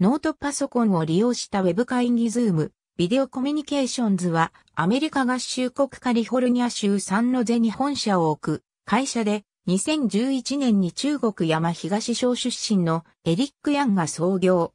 ノートパソコンを利用したウェブ会議ズーム、ビデオコミュニケーションズは、アメリカ合衆国カリフォルニア州サンノゼに本社を置く会社で、2011年に中国山東省出身のエリック・ヤンが創業。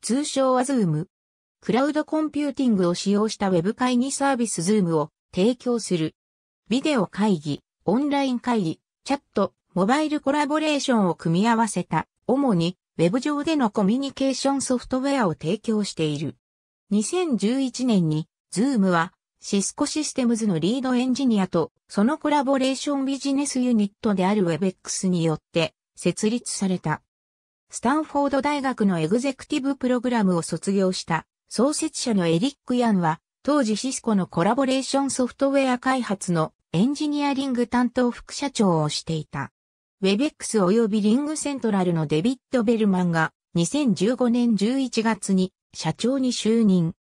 通称はズーム。クラウドコンピューティングを使用したウェブ会議サービスズームを提供する。ビデオ会議、オンライン会議、チャット、モバイルコラボレーションを組み合わせた、主にウェブ上でのコミュニケーションソフトウェアを提供している。2011年に、ズームは、シスコシステムズのリードエンジニアと、そのコラボレーションビジネスユニットである WebX によって、設立された。スタンフォード大学のエグゼクティブプログラムを卒業した創設者のエリック・ヤンは、当時シスコのコラボレーションソフトウェア開発のエンジニアリング担当副社長をしていた。ウェベックス及びリングセントラルのデビッド・ベルマンが2015年11月に社長に就任。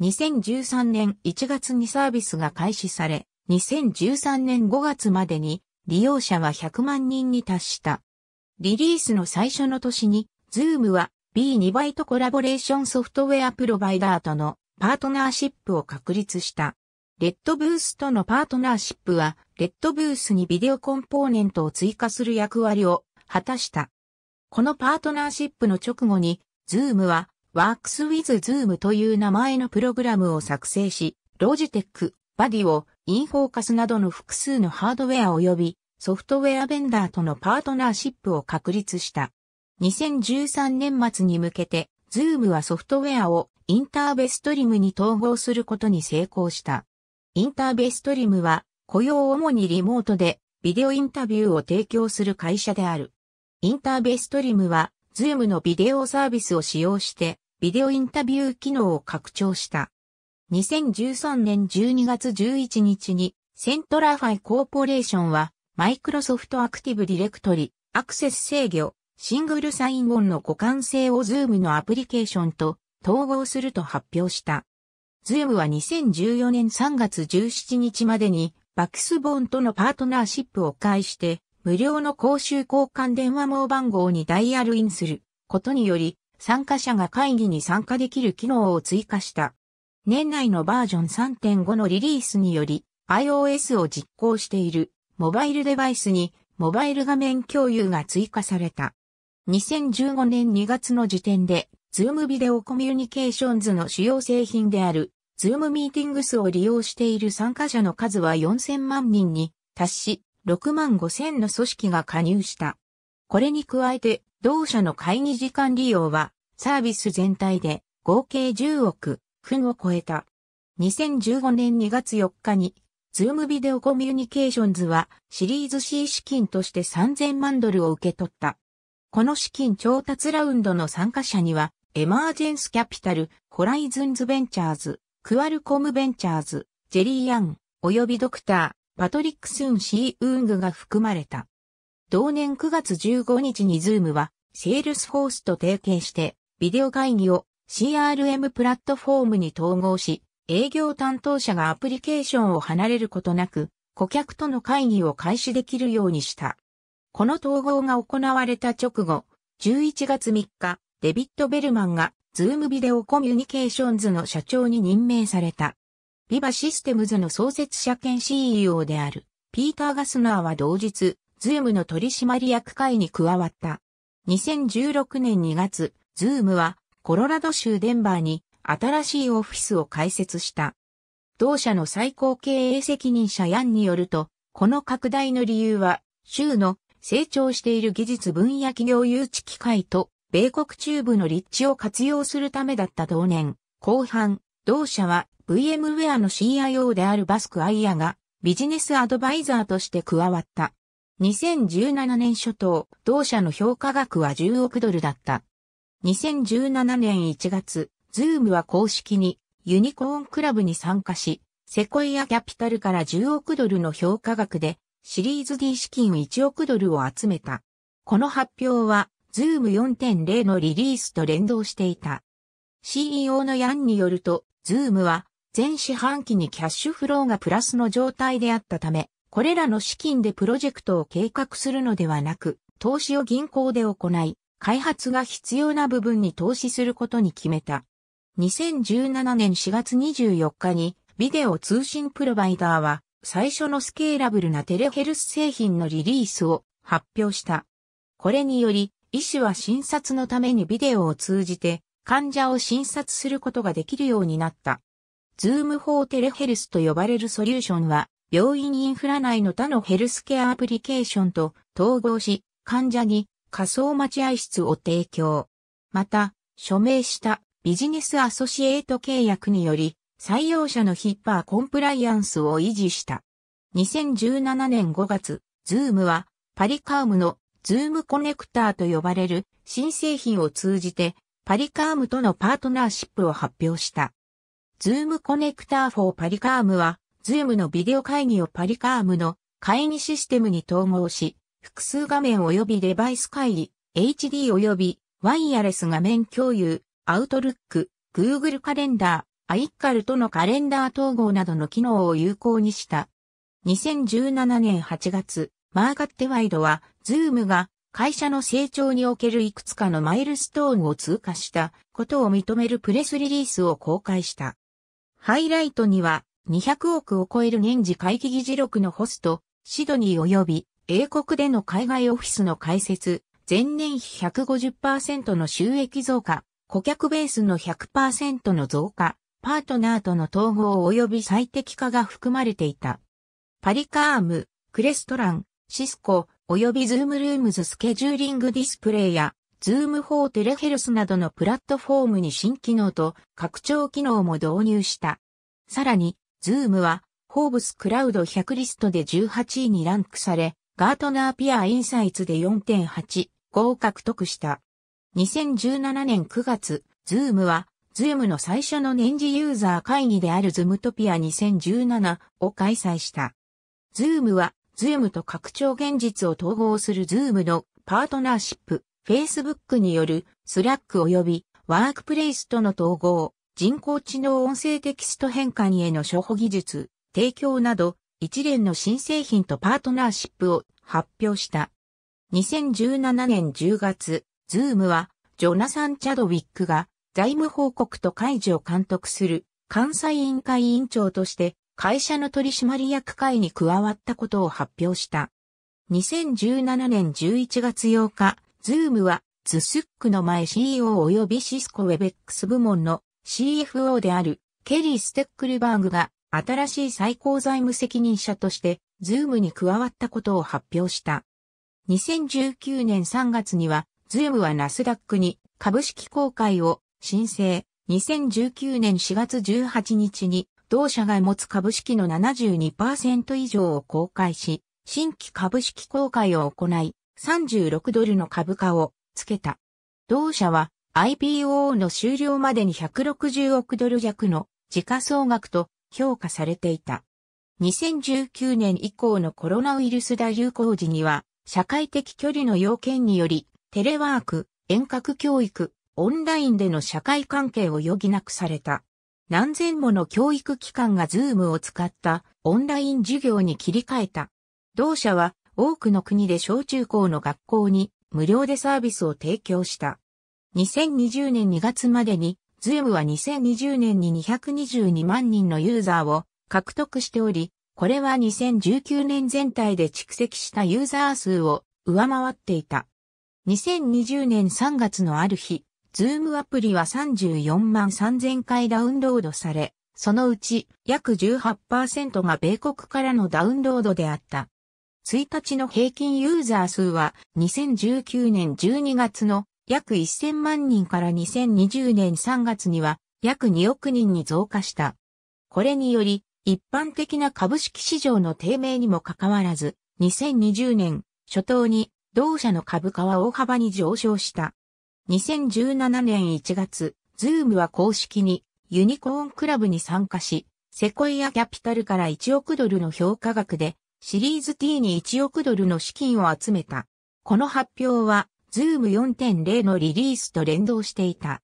2013年1月にサービスが開始され、2013年5月までに利用者は100万人に達した。リリースの最初の年に、ズームは B2 イトコラボレーションソフトウェアプロバイダーとのパートナーシップを確立した。レッドブースとのパートナーシップは、レッドブースにビデオコンポーネントを追加する役割を果たした。このパートナーシップの直後に、ズームは Works with Zoom という名前のプログラムを作成し、ロジテック、バディを、インフォーカスなどの複数のハードウェア及びソフトウェアベンダーとのパートナーシップを確立した。2013年末に向けて、ズームはソフトウェアをインターベストリムに統合することに成功した。インターベストリムは、雇用主にリモートで、ビデオインタビューを提供する会社である。インターベストリムは、ズームのビデオサービスを使用して、ビデオインタビュー機能を拡張した。2013年12月11日に、セントラファイコーポレーションは、マイクロソフトアクティブディレクトリ、アクセス制御、シングルサインオンの互換性をズームのアプリケーションと統合すると発表した。ズームは2014年3月17日までにバックスボーンとのパートナーシップを介して無料の公衆交換電話網番号にダイヤルインすることにより参加者が会議に参加できる機能を追加した。年内のバージョン3.5のリリースにより iOS を実行しているモバイルデバイスにモバイル画面共有が追加された。2015年2月の時点でズームビデオコミュニケーションズの主要製品である、ズームミーティングスを利用している参加者の数は4000万人に達し、6万5000の組織が加入した。これに加えて、同社の会議時間利用は、サービス全体で合計10億分を超えた。2015年2月4日に、ズームビデオコミュニケーションズはシリーズ C 資金として3000万ドルを受け取った。この資金調達ラウンドの参加者にはエマージェンスキャピタル、ホライズンズベンチャーズ、クアルコムベンチャーズ、ジェリー・ヤン、及びドクター、パトリック・スン・シー・ウングが含まれた。同年9月15日にズームは、セールスフォースと提携して、ビデオ会議を CRM プラットフォームに統合し、営業担当者がアプリケーションを離れることなく、顧客との会議を開始できるようにした。この統合が行われた直後、11月3日、デビッド・ベルマンが、ズームビデオコミュニケーションズの社長に任命された。ビバシステムズの創設者兼 CEO である、ピーター・ガスナーは同日、ズームの取締役会に加わった。2016年2月、ズームは、コロラド州デンバーに、新しいオフィスを開設した。同社の最高経営責任者ヤンによると、この拡大の理由は、州の成長している技術分野企業誘致機会と米国中部の立地を活用するためだった同年、後半、同社は VMware の CIO であるバスク・アイアがビジネスアドバイザーとして加わった。2017年初頭、同社の評価額は10億ドルだった。2017年1月、ズームは公式にユニコーンクラブに参加し、セコイアキャピタルから10億ドルの評価額でシリーズ D 資金1億ドルを集めた。この発表は Zoom 4.0のリリースと連動していた。CEO のヤンによると、Zoom は全四半期にキャッシュフローがプラスの状態であったため、これらの資金でプロジェクトを計画するのではなく、投資を銀行で行い、開発が必要な部分に投資することに決めた。2017年4月24日に、ビデオ通信プロバイダーは、最初のスケーラブルなテレヘルス製品のリリースを発表した。これにより、医師は診察のためにビデオを通じて患者を診察することができるようになった。ズーム法テレヘルスと呼ばれるソリューションは、病院インフラ内の他のヘルスケアアプリケーションと統合し、患者に仮想待合室を提供。また、署名したビジネスアソシエイト契約により、採用者のヒッパーコンプライアンスを維持した。2017年5月、ズームはパリカウムのズームコネクターと呼ばれる新製品を通じてパリカームとのパートナーシップを発表した。ズームコネクター4パリカームは、ズームのビデオ会議をパリカームの会議システムに統合し、複数画面及びデバイス会議、HD 及びワイヤレス画面共有、アウトルック、Google カレンダー、アイッカルとのカレンダー統合などの機能を有効にした。2017年8月、マーガッテワイドはズームが会社の成長におけるいくつかのマイルストーンを通過したことを認めるプレスリリースを公開した。ハイライトには200億を超える年次会議議事録のホスト、シドニー及び英国での海外オフィスの開設、前年比150%の収益増加、顧客ベースの100%の増加、パートナーとの統合及び最適化が含まれていた。パリカーム、クレストラン、シスコ、及びズームルームズスケジューリングディスプレイや、ズーム4テレヘルスなどのプラットフォームに新機能と拡張機能も導入した。さらに、ズームは、フォーブスクラウド100リストで18位にランクされ、ガートナーピアインサイツで4.8、を獲得した。2017年9月、ズームは、ズームの最初の年次ユーザー会議であるズムトピア2017を開催した。ズームはズームと拡張現実を統合するズームのパートナーシップ、Facebook によるスラック及びワークプレイスとの統合、人工知能音声テキスト変換への処方技術、提供など一連の新製品とパートナーシップを発表した。2017年10月、ズームはジョナサン・チャドウィックが財務報告と解除を監督する関西委員会委員長として会社の取締役会に加わったことを発表した。2017年11月8日、ズームは、ズスックの前 CEO 及びシスコウェベックス部門の CFO であるケリー・ステックルバーグが新しい最高財務責任者としてズームに加わったことを発表した。2019年3月には、ズームはナスダックに株式公開を申請。2019年4月18日に同社が持つ株式の72%以上を公開し、新規株式公開を行い、36ドルの株価をつけた。同社は IPO の終了までに160億ドル弱の時価総額と評価されていた。2019年以降のコロナウイルス大流行時には、社会的距離の要件により、テレワーク、遠隔教育、オンラインでの社会関係を余儀なくされた。何千もの教育機関がズームを使ったオンライン授業に切り替えた。同社は多くの国で小中高の学校に無料でサービスを提供した。2020年2月までに、ズームは2020年に222万人のユーザーを獲得しており、これは2019年全体で蓄積したユーザー数を上回っていた。2020年3月のある日、ズームアプリは34万3000回ダウンロードされ、そのうち約18%が米国からのダウンロードであった。1日の平均ユーザー数は2019年12月の約1000万人から2020年3月には約2億人に増加した。これにより一般的な株式市場の低迷にもかかわらず2020年初頭に同社の株価は大幅に上昇した。2017年1月、ズームは公式にユニコーンクラブに参加し、セコイアキャピタルから1億ドルの評価額でシリーズ T に1億ドルの資金を集めた。この発表は、ズーム4.0のリリースと連動していた。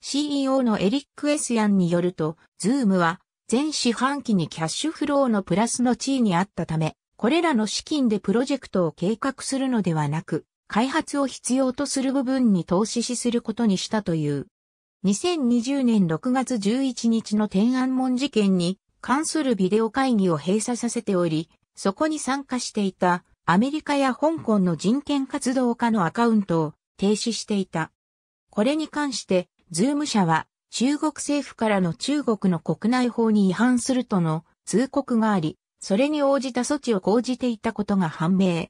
CEO のエリック・エスヤンによると、ズームは全四半期にキャッシュフローのプラスの地位にあったため、これらの資金でプロジェクトを計画するのではなく、開発を必要とする部分に投資しすることにしたという。2020年6月11日の天安門事件に関するビデオ会議を閉鎖させており、そこに参加していたアメリカや香港の人権活動家のアカウントを停止していた。これに関して、ズーム社は中国政府からの中国の国内法に違反するとの通告があり、それに応じた措置を講じていたことが判明。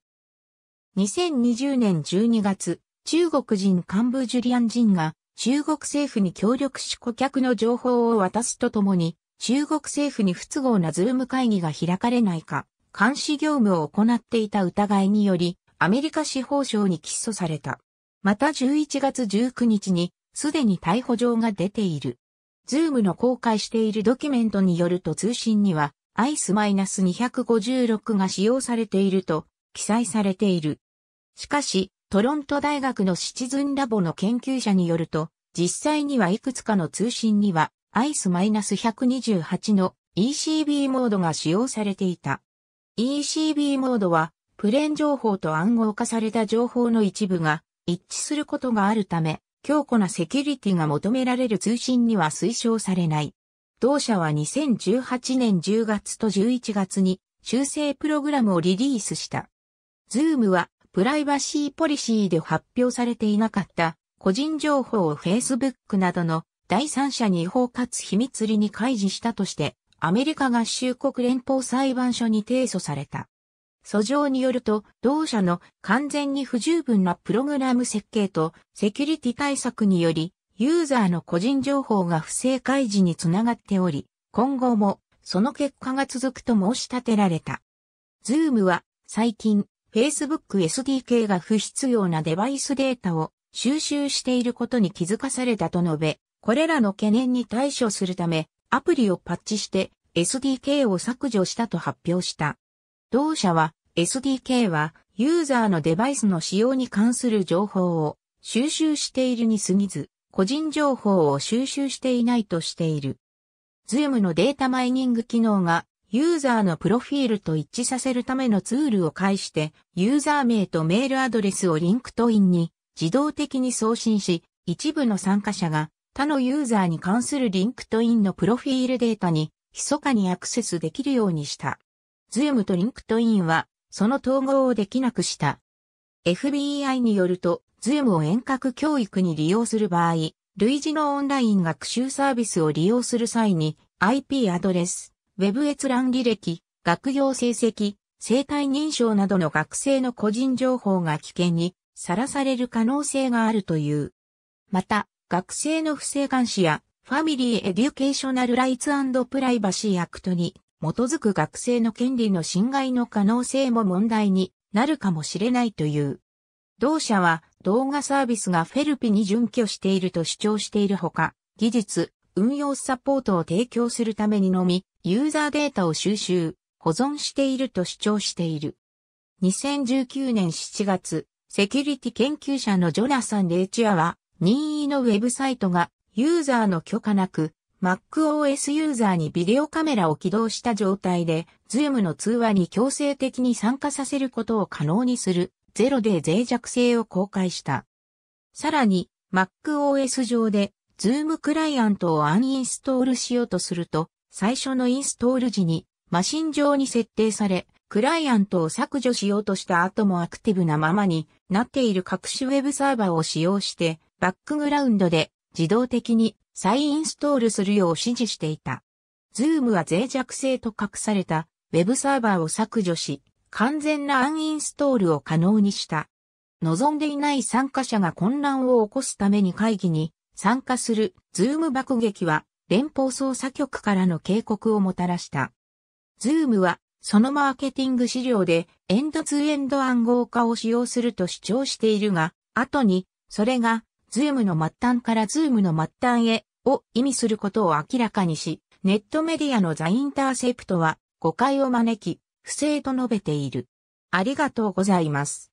2020年12月、中国人幹部ジュリアン人が中国政府に協力し顧客の情報を渡すとともに、中国政府に不都合なズーム会議が開かれないか、監視業務を行っていた疑いにより、アメリカ司法省に起訴された。また11月19日に、すでに逮捕状が出ている。ズームの公開しているドキュメントによると通信には、アイス2 5 6が使用されていると記載されている。しかし、トロント大学のシチズンラボの研究者によると、実際にはいくつかの通信には ICE-128 の ECB モードが使用されていた。ECB モードは、プレーン情報と暗号化された情報の一部が一致することがあるため、強固なセキュリティが求められる通信には推奨されない。同社は2018年10月と11月に修正プログラムをリリースした。Zoom はプライバシーポリシーで発表されていなかった個人情報を Facebook などの第三者に違法かつ秘密裏に開示したとして、アメリカ合衆国連邦裁判所に提訴された。訴状によると、同社の完全に不十分なプログラム設計とセキュリティ対策により、ユーザーの個人情報が不正開示につながっており、今後もその結果が続くと申し立てられた。ズームは最近 Facebook SDK が不必要なデバイスデータを収集していることに気づかされたと述べ、これらの懸念に対処するため、アプリをパッチして SDK を削除したと発表した。同社は SDK はユーザーのデバイスの使用に関する情報を収集しているに過ぎず、個人情報を収集していないとしている。Zoom のデータマイニング機能がユーザーのプロフィールと一致させるためのツールを介して、ユーザー名とメールアドレスをリンクトインに自動的に送信し、一部の参加者が他のユーザーに関するリンクトインのプロフィールデータに密かにアクセスできるようにした。ズームとリンクトインはその統合をできなくした。FBI によると、ズームを遠隔教育に利用する場合、類似のオンライン学習サービスを利用する際に IP アドレス、ウェブ閲覧履歴、学業成績、生体認証などの学生の個人情報が危険にさらされる可能性があるという。また、学生の不正監視やファミリーエデュケーショナルライツプライバシーアクトに基づく学生の権利の侵害の可能性も問題になるかもしれないという。同社は動画サービスがフェルピに準拠していると主張しているほか、技術、運用サポートを提供するためにのみ、ユーザーデータを収集、保存していると主張している。2019年7月、セキュリティ研究者のジョナサン・レイチアは、任意のウェブサイトがユーザーの許可なく、MacOS ユーザーにビデオカメラを起動した状態で、Zoom の通話に強制的に参加させることを可能にする、ゼロで脆弱性を公開した。さらに、MacOS 上でズームクライアントをアンインストールしようとすると、最初のインストール時にマシン上に設定され、クライアントを削除しようとした後もアクティブなままになっている各種ウェブサーバーを使用して、バックグラウンドで自動的に再インストールするよう指示していた。ズームは脆弱性と隠されたウェブサーバーを削除し、完全なアンインストールを可能にした。望んでいない参加者が混乱を起こすために会議に参加するズーム爆撃は連邦捜査局からの警告をもたらした。ズームはそのマーケティング資料でエンドツーエンド暗号化を使用すると主張しているが、後にそれがズームの末端からズームの末端へを意味することを明らかにし、ネットメディアのザ・インターセプトは誤解を招き、不正と述べている。ありがとうございます。